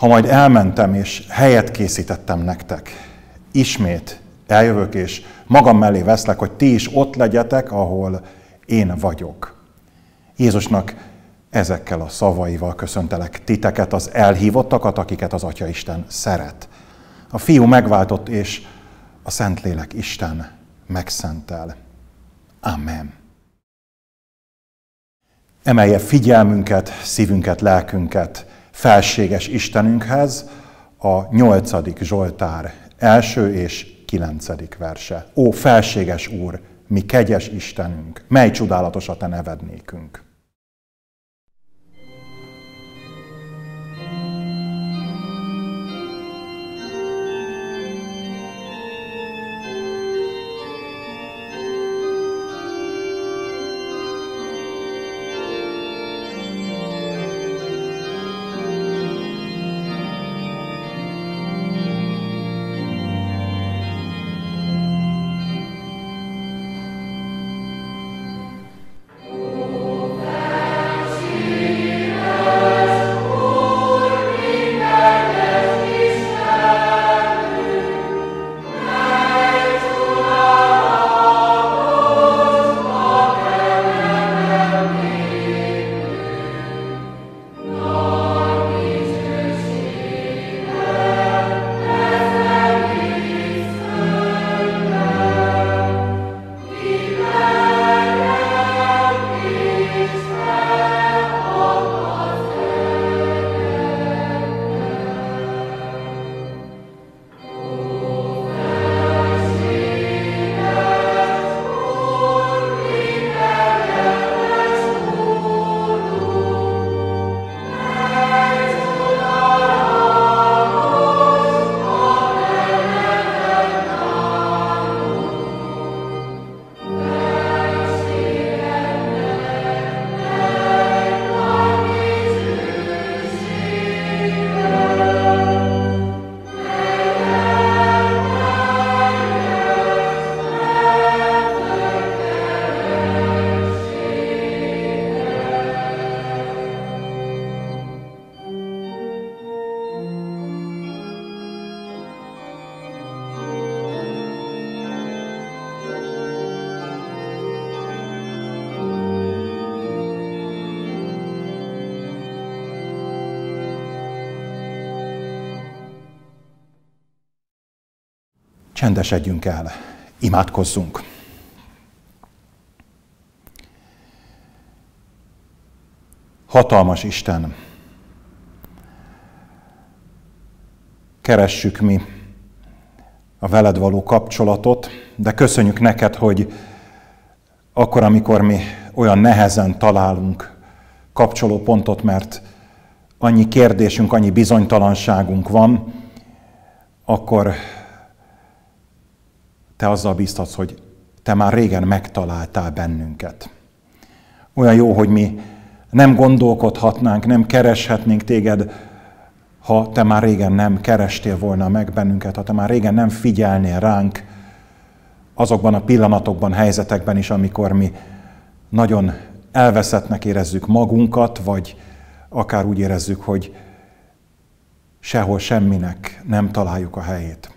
ha majd elmentem és helyet készítettem nektek, ismét eljövök és magam mellé veszlek, hogy ti is ott legyetek, ahol én vagyok. Jézusnak ezekkel a szavaival köszöntelek titeket, az elhívottakat, akiket az Atya Isten szeret. A Fiú megváltott, és a Szentlélek Isten megszentel. Amen. Emelje figyelmünket, szívünket, lelkünket – felséges Istenünkhez, a nyolcadik Zsoltár első és kilencedik verse. Ó, felséges Úr, mi kegyes Istenünk, mely csodálatos a Te neved nékünk. Csendesedjünk el, imádkozzunk. Hatalmas Isten, keressük mi a veled való kapcsolatot, de köszönjük neked, hogy akkor, amikor mi olyan nehezen találunk kapcsolópontot, mert annyi kérdésünk, annyi bizonytalanságunk van, akkor te azzal biztatsz, hogy te már régen megtaláltál bennünket. Olyan jó, hogy mi nem gondolkodhatnánk, nem kereshetnénk téged, ha te már régen nem kerestél volna meg bennünket, ha te már régen nem figyelnél ránk azokban a pillanatokban, helyzetekben is, amikor mi nagyon elveszettnek érezzük magunkat, vagy akár úgy érezzük, hogy sehol semminek nem találjuk a helyét.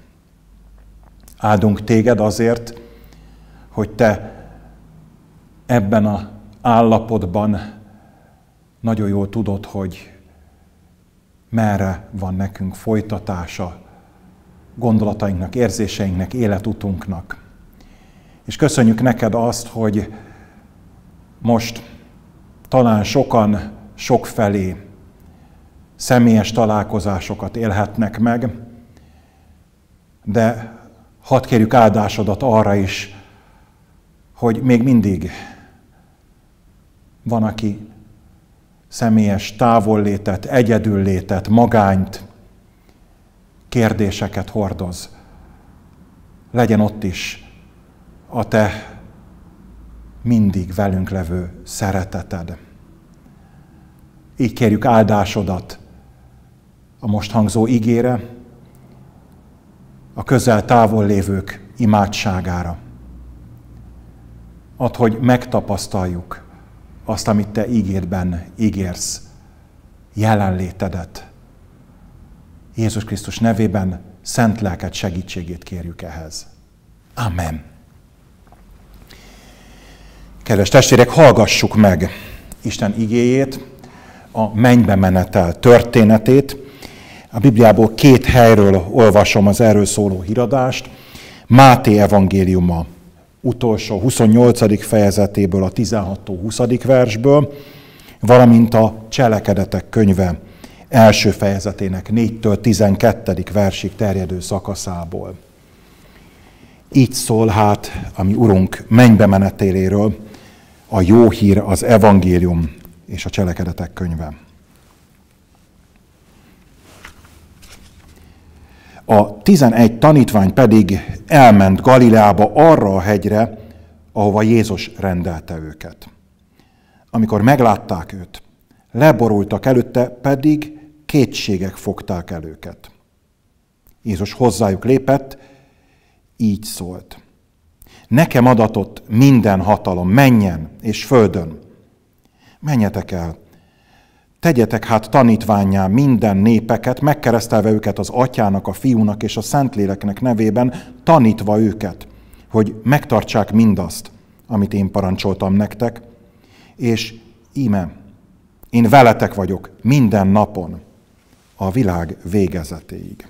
Áldunk téged azért, hogy te ebben a állapotban nagyon jól tudod, hogy merre van nekünk folytatása gondolatainknak, érzéseinknek, életutunknak. És köszönjük neked azt, hogy most talán sokan sokfelé személyes találkozásokat élhetnek meg, de Hadd kérjük áldásodat arra is, hogy még mindig van, aki személyes távollétet, egyedüllétet, magányt, kérdéseket hordoz. Legyen ott is a te mindig velünk levő szereteted. Így kérjük áldásodat a most hangzó ígére, a közel távol lévők imádságára. Add, hogy megtapasztaljuk azt, amit te ígédben ígérsz, jelenlétedet. Jézus Krisztus nevében szent lelked segítségét kérjük ehhez. Amen. Kedves testvérek, hallgassuk meg Isten igéjét, a mennybe menetel történetét, a Bibliából két helyről olvasom az erről szóló híradást. Máté evangéliuma utolsó 28. fejezetéből, a 16-20. versből, valamint a Cselekedetek könyve első fejezetének 4-től 12. versig terjedő szakaszából. Így szól hát a mi Urunk mennybe menetéléről a jó hír, az evangélium és a cselekedetek könyve. A tizenegy tanítvány pedig elment Galileába arra a hegyre, ahova Jézus rendelte őket. Amikor meglátták őt, leborultak előtte, pedig kétségek fogták el őket. Jézus hozzájuk lépett, így szólt. Nekem adatott minden hatalom, menjen és földön. Menjetek el, Tegyetek hát tanítványá minden népeket, megkeresztelve őket az atyának, a fiúnak és a szentléleknek nevében, tanítva őket, hogy megtartsák mindazt, amit én parancsoltam nektek, és íme, én veletek vagyok minden napon a világ végezetéig.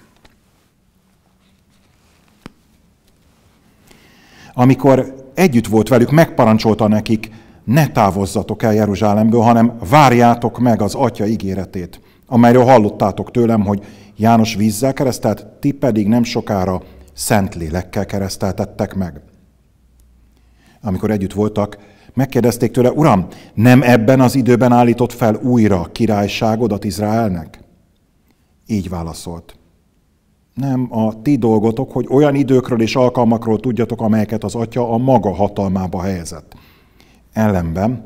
Amikor együtt volt velük, megparancsolta nekik ne távozzatok el Jeruzsálemből, hanem várjátok meg az Atya ígéretét, amelyről hallottátok tőlem, hogy János vízzel keresztelt, ti pedig nem sokára szent lélekkel kereszteltettek meg. Amikor együtt voltak, megkérdezték tőle, Uram, nem ebben az időben állított fel újra királyságodat Izraelnek? Így válaszolt. Nem a ti dolgotok, hogy olyan időkről és alkalmakról tudjatok, amelyeket az Atya a maga hatalmába helyezett – ellenben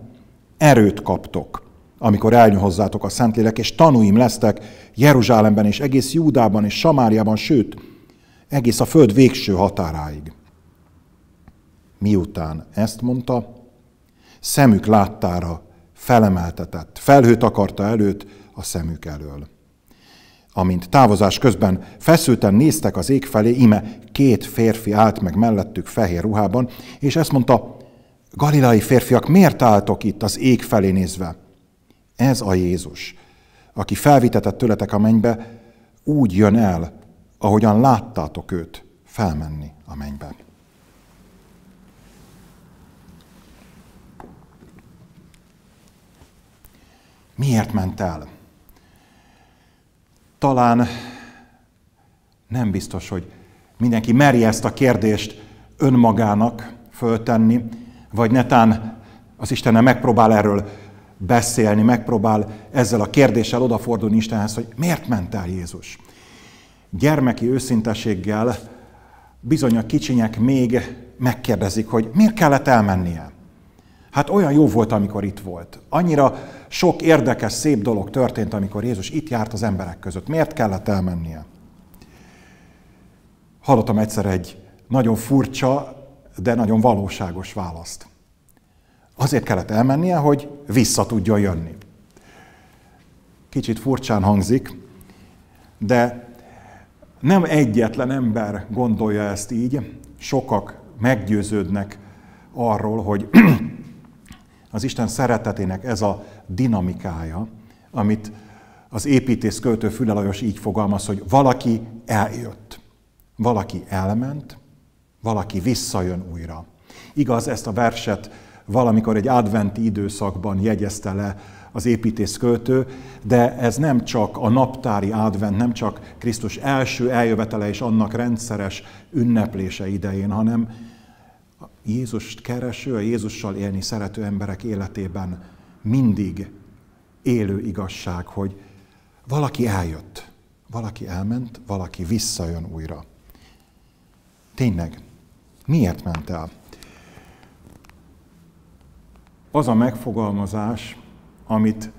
erőt kaptok, amikor eljön hozzátok a Szentlélek, és tanúim lesztek Jeruzsálemben és egész Júdában és Samáriában, sőt, egész a föld végső határáig. Miután ezt mondta, szemük láttára felemeltetett, felhőt akarta előtt a szemük elől. Amint távozás közben feszülten néztek az ég felé, ime két férfi állt meg mellettük fehér ruhában, és ezt mondta, Galilai férfiak, miért álltok itt az ég felé nézve? Ez a Jézus, aki felvitetett tőletek a mennybe, úgy jön el, ahogyan láttátok őt felmenni a mennybe. Miért ment el? Talán nem biztos, hogy mindenki meri ezt a kérdést önmagának föltenni, vagy netán az Istennel megpróbál erről beszélni, megpróbál ezzel a kérdéssel odafordulni Istenhez, hogy miért ment el Jézus? Gyermeki őszinteséggel bizony a kicsinyek még megkérdezik, hogy miért kellett elmennie? Hát olyan jó volt, amikor itt volt. Annyira sok érdekes, szép dolog történt, amikor Jézus itt járt az emberek között. Miért kellett elmennie? Hallottam egyszer egy nagyon furcsa, de nagyon valóságos választ. Azért kellett elmennie, hogy vissza tudjon jönni. Kicsit furcsán hangzik, de nem egyetlen ember gondolja ezt így, sokak meggyőződnek arról, hogy az Isten szeretetének ez a dinamikája, amit az építész költő Füle Lajos így fogalmaz, hogy valaki eljött, valaki elment, valaki visszajön újra. Igaz, ezt a verset valamikor egy adventi időszakban jegyezte le az építészköltő, de ez nem csak a naptári advent, nem csak Krisztus első eljövetele és annak rendszeres ünneplése idején, hanem Jézust kereső, a Jézussal élni szerető emberek életében mindig élő igazság, hogy valaki eljött, valaki elment, valaki visszajön újra. Tényleg, Miért ment el? Az a megfogalmazás, amit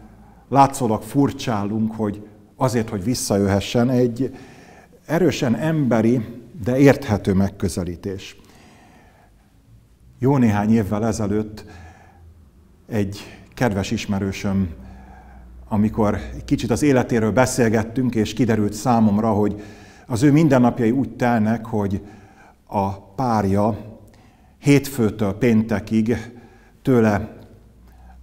látszólag furcsálunk, hogy azért, hogy visszajöhessen, egy erősen emberi, de érthető megközelítés. Jó néhány évvel ezelőtt egy kedves ismerősöm, amikor kicsit az életéről beszélgettünk, és kiderült számomra, hogy az ő mindennapjai úgy telnek, hogy a párja hétfőtől péntekig tőle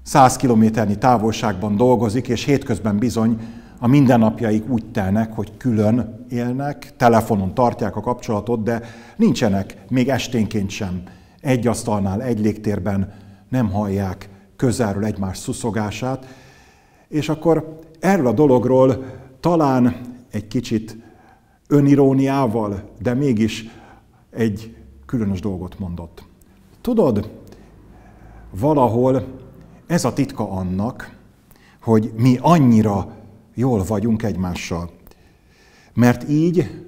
100 kilométernyi távolságban dolgozik, és hétközben bizony a mindennapjaik úgy telnek, hogy külön élnek, telefonon tartják a kapcsolatot, de nincsenek még esténként sem egy asztalnál, egy légtérben, nem hallják közelről egymás szuszogását. És akkor erről a dologról talán egy kicsit öniróniával, de mégis egy különös dolgot mondott. Tudod, valahol ez a titka annak, hogy mi annyira jól vagyunk egymással. Mert így,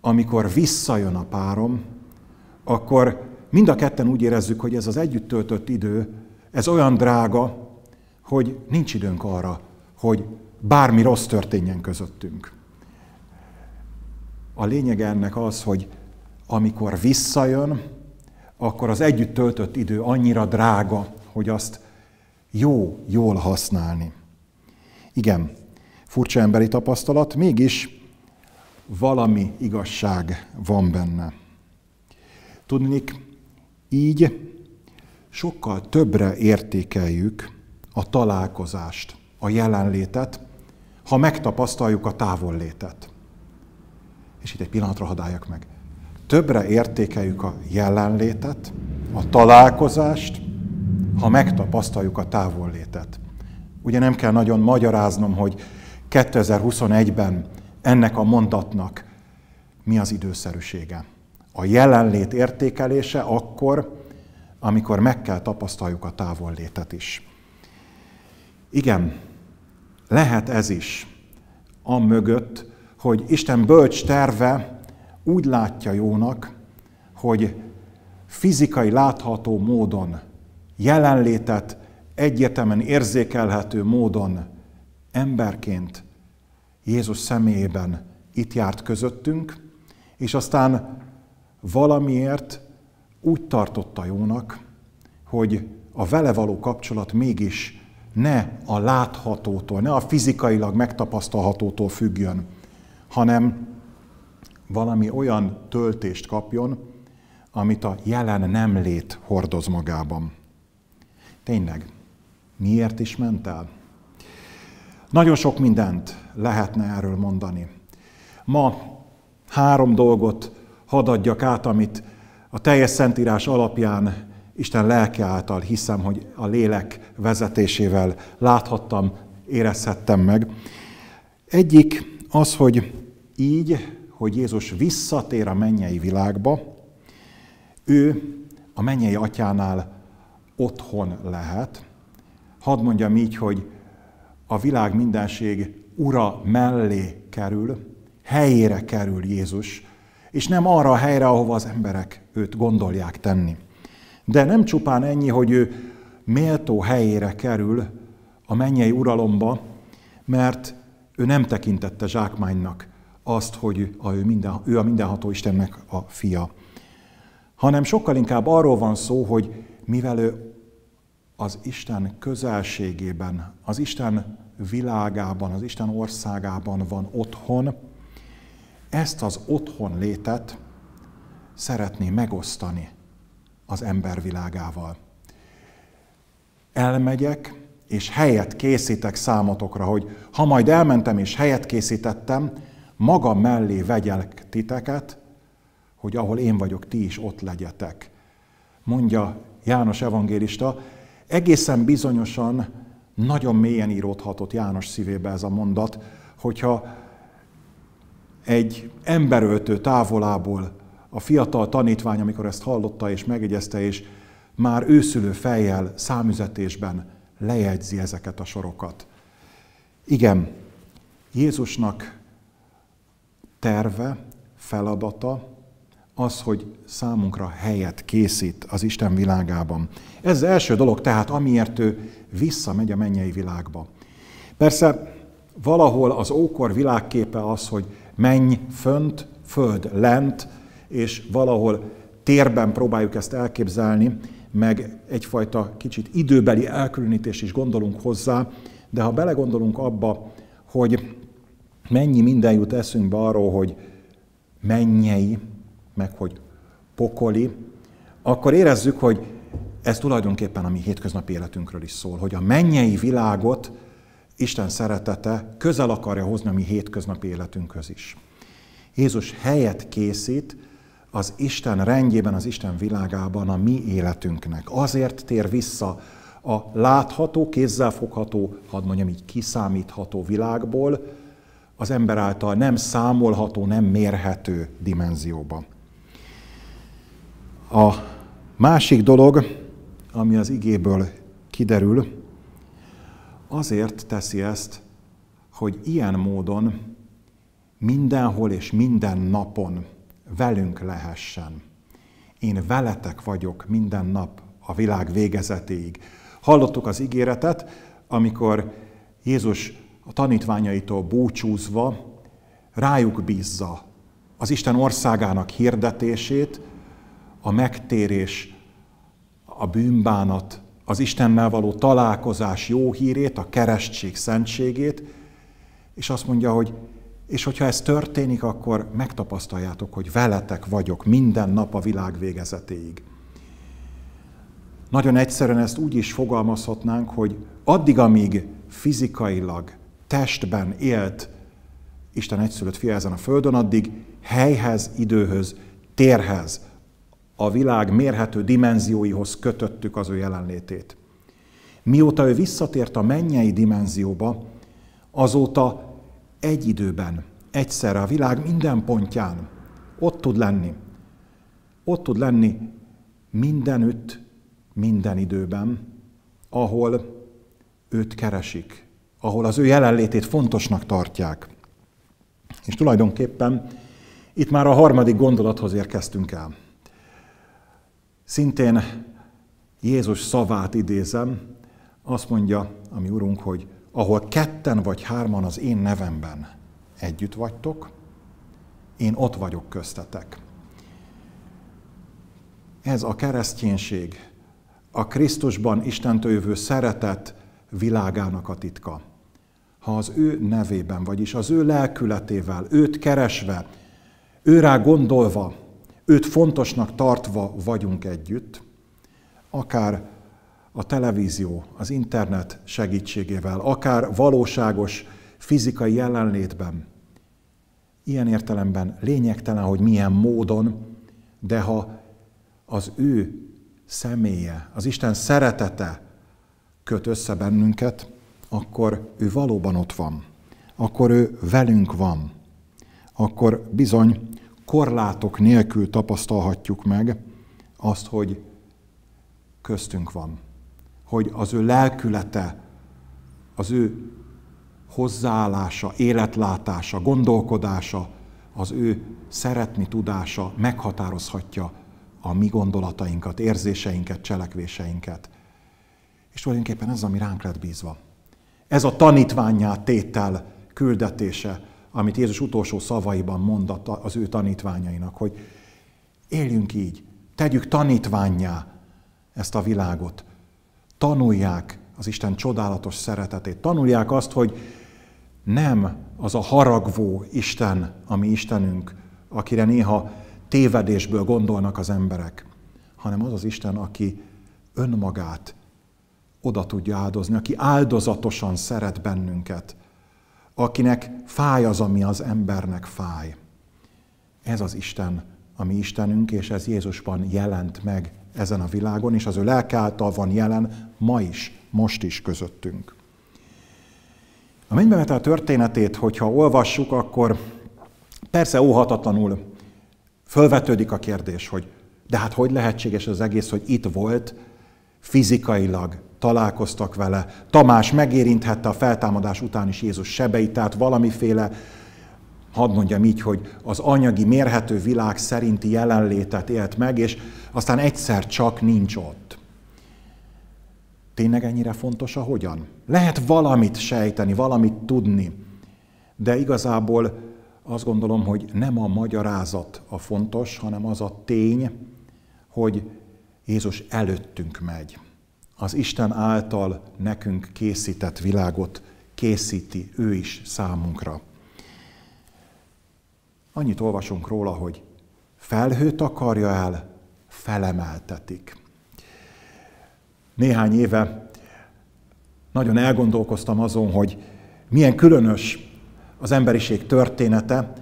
amikor visszajön a párom, akkor mind a ketten úgy érezzük, hogy ez az együtt töltött idő, ez olyan drága, hogy nincs időnk arra, hogy bármi rossz történjen közöttünk. A lényeg ennek az, hogy amikor visszajön, akkor az együtt töltött idő annyira drága, hogy azt jó, jól használni. Igen, furcsa emberi tapasztalat, mégis valami igazság van benne. Tudnik, így sokkal többre értékeljük a találkozást, a jelenlétet, ha megtapasztaljuk a távollétet. És itt egy pillanatra hadáljak meg többre értékeljük a jelenlétet, a találkozást, ha megtapasztaljuk a távollétet. Ugye nem kell nagyon magyaráznom, hogy 2021-ben ennek a mondatnak mi az időszerűsége. A jelenlét értékelése akkor, amikor meg kell tapasztaljuk a távollétet is. Igen, lehet ez is, mögött, hogy Isten bölcs terve úgy látja jónak, hogy fizikai látható módon, jelenlétet egyetemen érzékelhető módon emberként Jézus személyében itt járt közöttünk, és aztán valamiért úgy tartotta jónak, hogy a vele való kapcsolat mégis ne a láthatótól, ne a fizikailag megtapasztalhatótól függjön, hanem valami olyan töltést kapjon, amit a jelen nem lét hordoz magában. Tényleg, miért is ment el? Nagyon sok mindent lehetne erről mondani. Ma három dolgot hadd adjak át, amit a teljes szentírás alapján Isten lelke által hiszem, hogy a lélek vezetésével láthattam, érezhettem meg. Egyik az, hogy így hogy Jézus visszatér a mennyei világba, ő a mennyei atyánál otthon lehet. Hadd mondjam így, hogy a világ mindenség ura mellé kerül, helyére kerül Jézus, és nem arra a helyre, ahova az emberek őt gondolják tenni. De nem csupán ennyi, hogy ő méltó helyére kerül a mennyei uralomba, mert ő nem tekintette zsákmánynak azt, hogy a, ő, minden, ő a mindenható Istennek a fia, hanem sokkal inkább arról van szó, hogy mivel ő az Isten közelségében, az Isten világában, az Isten országában van otthon, ezt az otthon létet szeretné megosztani az ember világával. Elmegyek, és helyet készítek számotokra, hogy ha majd elmentem és helyet készítettem, maga mellé vegyelek titeket, hogy ahol én vagyok, ti is ott legyetek. Mondja János evangélista, egészen bizonyosan nagyon mélyen íródhatott János szívébe ez a mondat, hogyha egy emberöltő távolából a fiatal tanítvány, amikor ezt hallotta és megjegyezte, és már őszülő fejjel számüzetésben lejegyzi ezeket a sorokat. Igen, Jézusnak terve, feladata az, hogy számunkra helyet készít az Isten világában. Ez az első dolog tehát, amiért ő visszamegy a mennyei világba. Persze valahol az ókor világképe az, hogy menj fönt, föld lent, és valahol térben próbáljuk ezt elképzelni, meg egyfajta kicsit időbeli elkülönítés is gondolunk hozzá, de ha belegondolunk abba, hogy Mennyi minden jut eszünkbe arról, hogy mennyei, meg hogy pokoli, akkor érezzük, hogy ez tulajdonképpen a mi hétköznapi életünkről is szól, hogy a mennyei világot Isten szeretete közel akarja hozni a mi hétköznapi életünkhöz is. Jézus helyet készít az Isten rendjében, az Isten világában a mi életünknek. Azért tér vissza a látható, kézzelfogható, hadd mondjam így, kiszámítható világból, az ember által nem számolható, nem mérhető dimenzióban. A másik dolog, ami az igéből kiderül, azért teszi ezt, hogy ilyen módon mindenhol és minden napon velünk lehessen. Én veletek vagyok minden nap a világ végezetéig. Hallottuk az ígéretet, amikor Jézus a tanítványaitól búcsúzva rájuk bízza az Isten országának hirdetését, a megtérés, a bűnbánat, az Istennel való találkozás jó hírét, a keresztség szentségét, és azt mondja, hogy és hogyha ez történik, akkor megtapasztaljátok, hogy veletek vagyok minden nap a világ végezetéig. Nagyon egyszerűen ezt úgy is fogalmazhatnánk, hogy addig, amíg fizikailag testben élt Isten egyszülött fia ezen a földön, addig helyhez, időhöz, térhez, a világ mérhető dimenzióihoz kötöttük az ő jelenlétét. Mióta ő visszatért a mennyei dimenzióba, azóta egy időben, egyszerre a világ minden pontján ott tud lenni. Ott tud lenni mindenütt, minden időben, ahol őt keresik, ahol az ő jelenlétét fontosnak tartják. És tulajdonképpen itt már a harmadik gondolathoz érkeztünk el. Szintén Jézus szavát idézem, azt mondja a mi Urunk, hogy ahol ketten vagy hárman az én nevemben együtt vagytok, én ott vagyok köztetek. Ez a kereszténység, a Krisztusban Istentől jövő szeretet világának a titka ha az ő nevében, vagyis az ő lelkületével, őt keresve, őrá gondolva, őt fontosnak tartva vagyunk együtt, akár a televízió, az internet segítségével, akár valóságos fizikai jelenlétben. Ilyen értelemben lényegtelen, hogy milyen módon, de ha az ő személye, az Isten szeretete köt össze bennünket, akkor ő valóban ott van, akkor ő velünk van, akkor bizony korlátok nélkül tapasztalhatjuk meg azt, hogy köztünk van, hogy az ő lelkülete, az ő hozzáállása, életlátása, gondolkodása, az ő szeretni tudása meghatározhatja a mi gondolatainkat, érzéseinket, cselekvéseinket. És tulajdonképpen ez, ami ránk lett bízva. Ez a tanítványá tétel küldetése, amit Jézus utolsó szavaiban mondott az ő tanítványainak, hogy éljünk így, tegyük tanítványá ezt a világot. Tanulják az Isten csodálatos szeretetét. Tanulják azt, hogy nem az a haragvó Isten, ami Istenünk, akire néha tévedésből gondolnak az emberek, hanem az az Isten, aki önmagát oda tudja áldozni, aki áldozatosan szeret bennünket, akinek fáj az, ami az embernek fáj. Ez az Isten, a mi Istenünk, és ez Jézusban jelent meg ezen a világon, és az ő lelke által van jelen ma is, most is közöttünk. A mennybemetel történetét, hogyha olvassuk, akkor persze óhatatlanul fölvetődik a kérdés, hogy de hát hogy lehetséges az egész, hogy itt volt, fizikailag találkoztak vele. Tamás megérinthette a feltámadás után is Jézus sebeit, tehát valamiféle, hadd mondjam így, hogy az anyagi mérhető világ szerinti jelenlétet élt meg, és aztán egyszer csak nincs ott. Tényleg ennyire fontos a hogyan? Lehet valamit sejteni, valamit tudni, de igazából azt gondolom, hogy nem a magyarázat a fontos, hanem az a tény, hogy Jézus előttünk megy. Az Isten által nekünk készített világot készíti ő is számunkra. Annyit olvasunk róla, hogy felhőt akarja el, felemeltetik. Néhány éve nagyon elgondolkoztam azon, hogy milyen különös az emberiség története.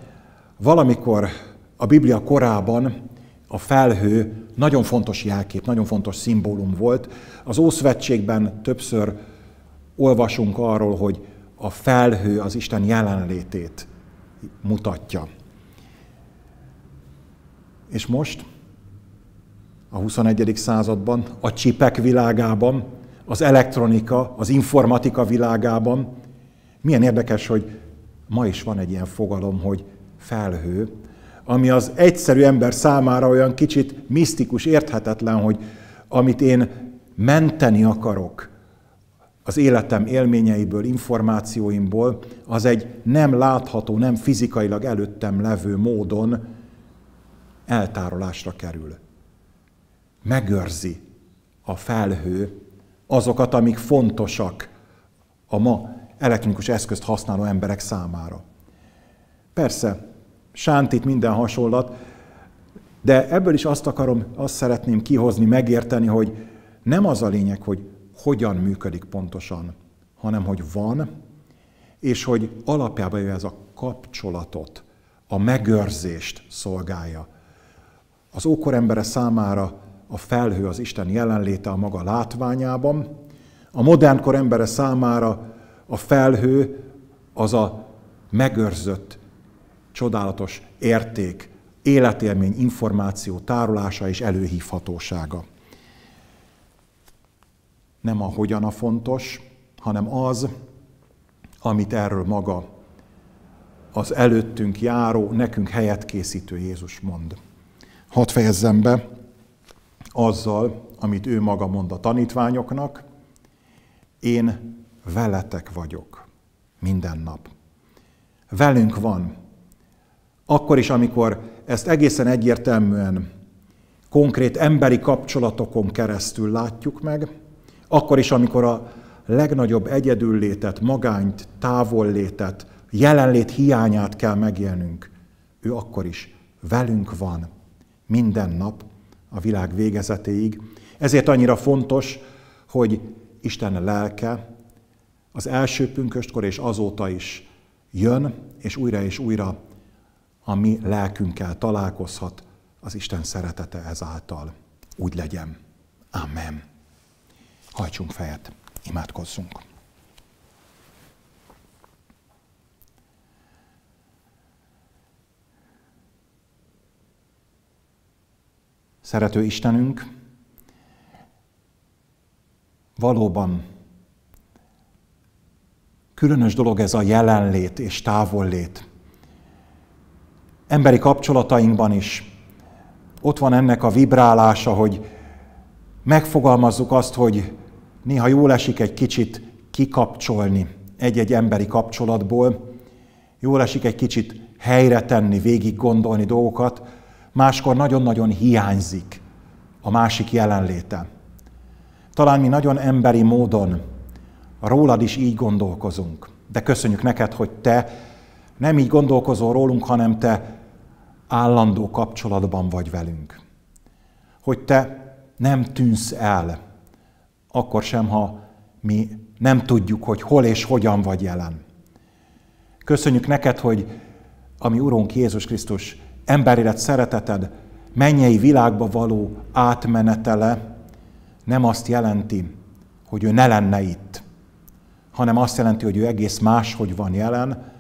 Valamikor a Biblia korában a felhő nagyon fontos jelkép, nagyon fontos szimbólum volt. Az Ószövetségben többször olvasunk arról, hogy a felhő az Isten jelenlétét mutatja. És most, a 21. században, a csipek világában, az elektronika, az informatika világában, milyen érdekes, hogy ma is van egy ilyen fogalom, hogy felhő, ami az egyszerű ember számára olyan kicsit misztikus, érthetetlen, hogy amit én menteni akarok az életem élményeiből, információimból, az egy nem látható, nem fizikailag előttem levő módon eltárolásra kerül. Megőrzi a felhő azokat, amik fontosak a ma elektronikus eszközt használó emberek számára. Persze, sántit minden hasonlat, de ebből is azt akarom, azt szeretném kihozni, megérteni, hogy nem az a lényeg, hogy hogyan működik pontosan, hanem hogy van, és hogy alapjában jön ez a kapcsolatot, a megőrzést szolgálja. Az ókor embere számára a felhő az Isten jelenléte a maga látványában, a modernkor embere számára a felhő az a megőrzött csodálatos érték, életélmény, információ tárolása és előhívhatósága. Nem a hogyan a fontos, hanem az, amit erről maga az előttünk járó, nekünk helyet készítő Jézus mond. Hadd fejezzem be azzal, amit ő maga mond a tanítványoknak, én veletek vagyok minden nap. Velünk van akkor is, amikor ezt egészen egyértelműen konkrét emberi kapcsolatokon keresztül látjuk meg, akkor is, amikor a legnagyobb egyedüllétet, magányt, távollétet, jelenlét hiányát kell megélnünk, ő akkor is velünk van minden nap a világ végezetéig. Ezért annyira fontos, hogy Isten lelke az első pünköstkor és azóta is jön, és újra és újra a mi lelkünkkel találkozhat az Isten szeretete ezáltal. Úgy legyen. Amen. Hajtsunk fejet, imádkozzunk. Szerető Istenünk, valóban különös dolog ez a jelenlét és távollét emberi kapcsolatainkban is ott van ennek a vibrálása, hogy megfogalmazzuk azt, hogy néha jól esik egy kicsit kikapcsolni egy-egy emberi kapcsolatból, jól esik egy kicsit helyre tenni, végig gondolni dolgokat, máskor nagyon-nagyon hiányzik a másik jelenléte. Talán mi nagyon emberi módon rólad is így gondolkozunk, de köszönjük neked, hogy te nem így gondolkozol rólunk, hanem te állandó kapcsolatban vagy velünk. Hogy te nem tűnsz el, akkor sem, ha mi nem tudjuk, hogy hol és hogyan vagy jelen. Köszönjük neked, hogy ami Urunk Jézus Krisztus emberélet szereteted, mennyei világba való átmenetele nem azt jelenti, hogy ő ne lenne itt, hanem azt jelenti, hogy ő egész máshogy van jelen,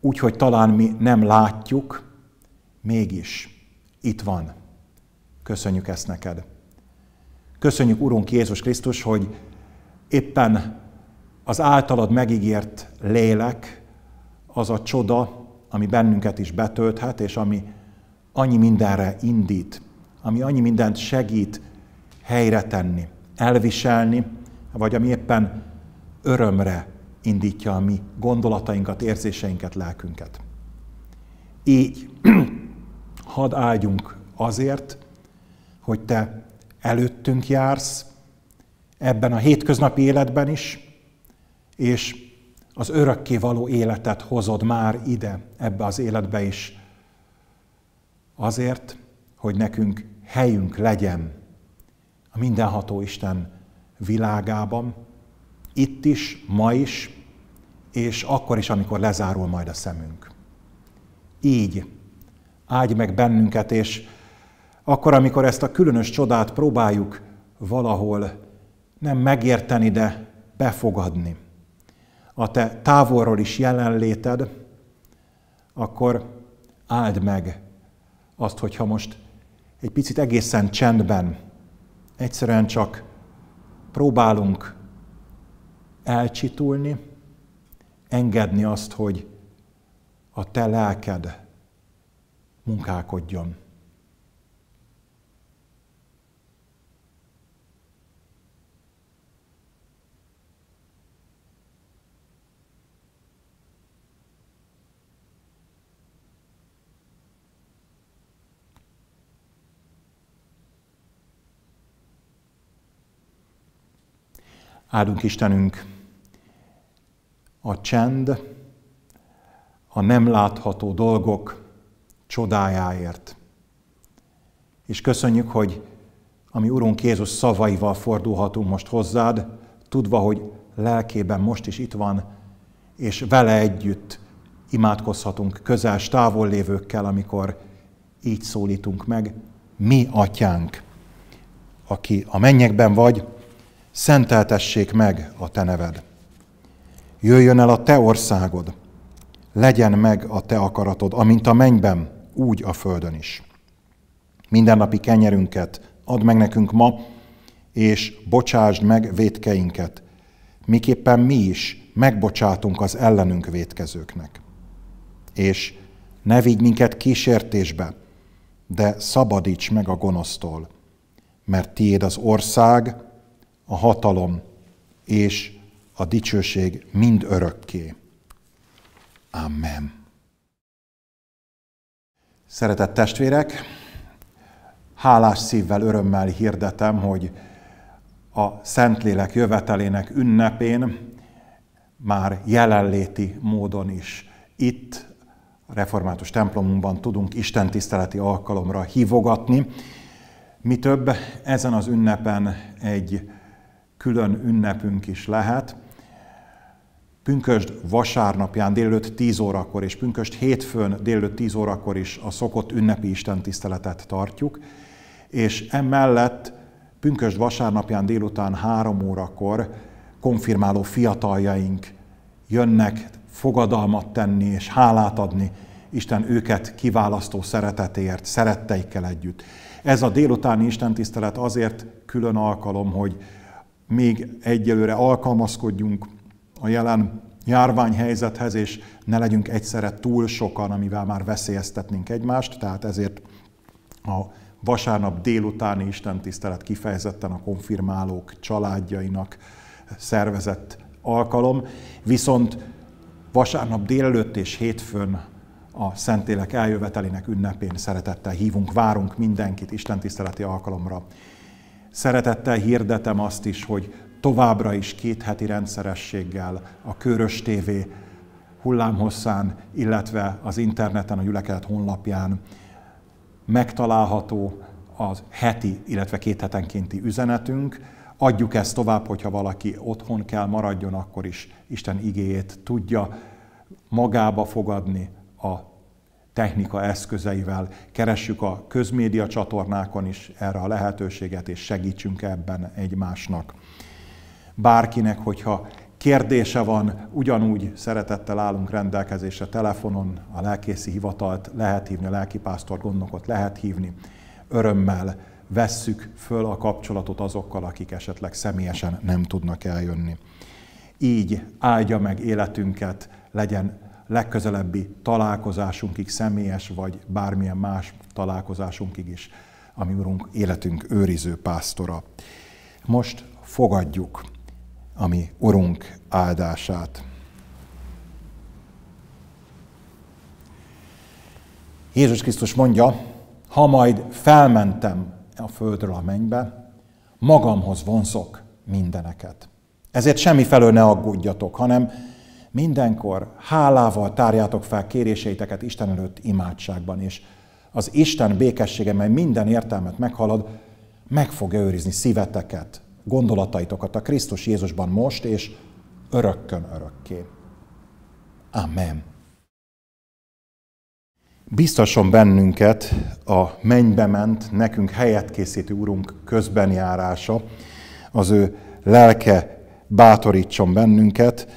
úgyhogy talán mi nem látjuk, mégis itt van. Köszönjük ezt neked. Köszönjük, Urunk Jézus Krisztus, hogy éppen az általad megígért lélek az a csoda, ami bennünket is betölthet, és ami annyi mindenre indít, ami annyi mindent segít helyre tenni, elviselni, vagy ami éppen örömre indítja a mi gondolatainkat, érzéseinket, lelkünket. Így hadd áldjunk azért, hogy te előttünk jársz ebben a hétköznapi életben is, és az örökké való életet hozod már ide, ebbe az életbe is. Azért, hogy nekünk helyünk legyen a mindenható Isten világában, itt is, ma is, és akkor is, amikor lezárul majd a szemünk. Így áldj meg bennünket, és akkor, amikor ezt a különös csodát próbáljuk valahol nem megérteni, de befogadni, a te távolról is jelenléted, akkor áld meg azt, hogyha most egy picit egészen csendben, egyszerűen csak próbálunk elcsitulni, engedni azt, hogy a te lelked munkálkodjon. Áldunk Istenünk, a csend, a nem látható dolgok, csodájáért. És köszönjük, hogy ami Urunk Jézus szavaival fordulhatunk most hozzád, tudva, hogy lelkében most is itt van, és vele együtt imádkozhatunk közel, távol lévőkkel, amikor így szólítunk meg, mi atyánk, aki a mennyekben vagy, szenteltessék meg a te neved. Jöjjön el a te országod, legyen meg a te akaratod, amint a mennyben, úgy a földön is. Mindennapi kenyerünket add meg nekünk ma, és bocsásd meg védkeinket, miképpen mi is megbocsátunk az ellenünk védkezőknek. És ne vigy minket kísértésbe, de szabadíts meg a gonosztól, mert tiéd az ország, a hatalom és a dicsőség mind örökké. Amen. Szeretett testvérek, hálás szívvel, örömmel hirdetem, hogy a Szentlélek jövetelének ünnepén már jelenléti módon is itt, a református templomunkban tudunk Isten tiszteleti alkalomra hívogatni. Mi több, ezen az ünnepen egy külön ünnepünk is lehet, Pünkösd vasárnapján délelőtt 10 órakor, és Pünkösd hétfőn délelőtt 10 órakor is a szokott ünnepi istentiszteletet tartjuk, és emellett Pünkösd vasárnapján délután 3 órakor konfirmáló fiataljaink jönnek fogadalmat tenni és hálát adni Isten őket kiválasztó szeretetért, szeretteikkel együtt. Ez a délutáni istentisztelet azért külön alkalom, hogy még egyelőre alkalmazkodjunk a jelen járványhelyzethez, és ne legyünk egyszerre túl sokan, amivel már veszélyeztetnénk egymást, tehát ezért a vasárnap délutáni istentisztelet kifejezetten a konfirmálók családjainak szervezett alkalom, viszont vasárnap délelőtt és hétfőn a Szentélek eljövetelének ünnepén szeretettel hívunk, várunk mindenkit istentiszteleti alkalomra. Szeretettel hirdetem azt is, hogy továbbra is két heti rendszerességgel a Körös TV hullámhosszán, illetve az interneten, a gyülekezet honlapján megtalálható az heti, illetve két hetenkénti üzenetünk. Adjuk ezt tovább, hogyha valaki otthon kell maradjon, akkor is Isten igéjét tudja magába fogadni a technika eszközeivel. Keressük a közmédia csatornákon is erre a lehetőséget, és segítsünk ebben egymásnak bárkinek, hogyha kérdése van, ugyanúgy szeretettel állunk rendelkezésre telefonon, a lelkészi hivatalt lehet hívni, a lelkipásztor gondnokot lehet hívni, örömmel vesszük föl a kapcsolatot azokkal, akik esetleg személyesen nem tudnak eljönni. Így áldja meg életünket, legyen legközelebbi találkozásunkig személyes, vagy bármilyen más találkozásunkig is, ami úrunk életünk őriző pásztora. Most fogadjuk ami Urunk áldását. Jézus Krisztus mondja, ha majd felmentem a földről a mennybe, magamhoz vonzok mindeneket. Ezért semmi felől ne aggódjatok, hanem mindenkor hálával tárjátok fel kéréseiteket Isten előtt imádságban, és az Isten békessége, mely minden értelmet meghalad, meg fogja őrizni szíveteket, gondolataitokat a Krisztus Jézusban most és örökkön örökké. Amen. Biztosan bennünket a mennybe ment, nekünk helyet készítő Urunk közbenjárása, az ő lelke bátorítson bennünket,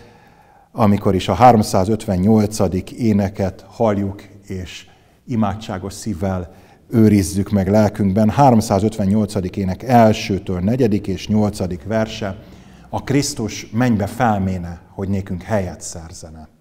amikor is a 358. éneket halljuk és imádságos szívvel őrizzük meg lelkünkben. 358. ének elsőtől negyedik és nyolcadik verse, a Krisztus mennybe felméne, hogy nékünk helyet szerzene.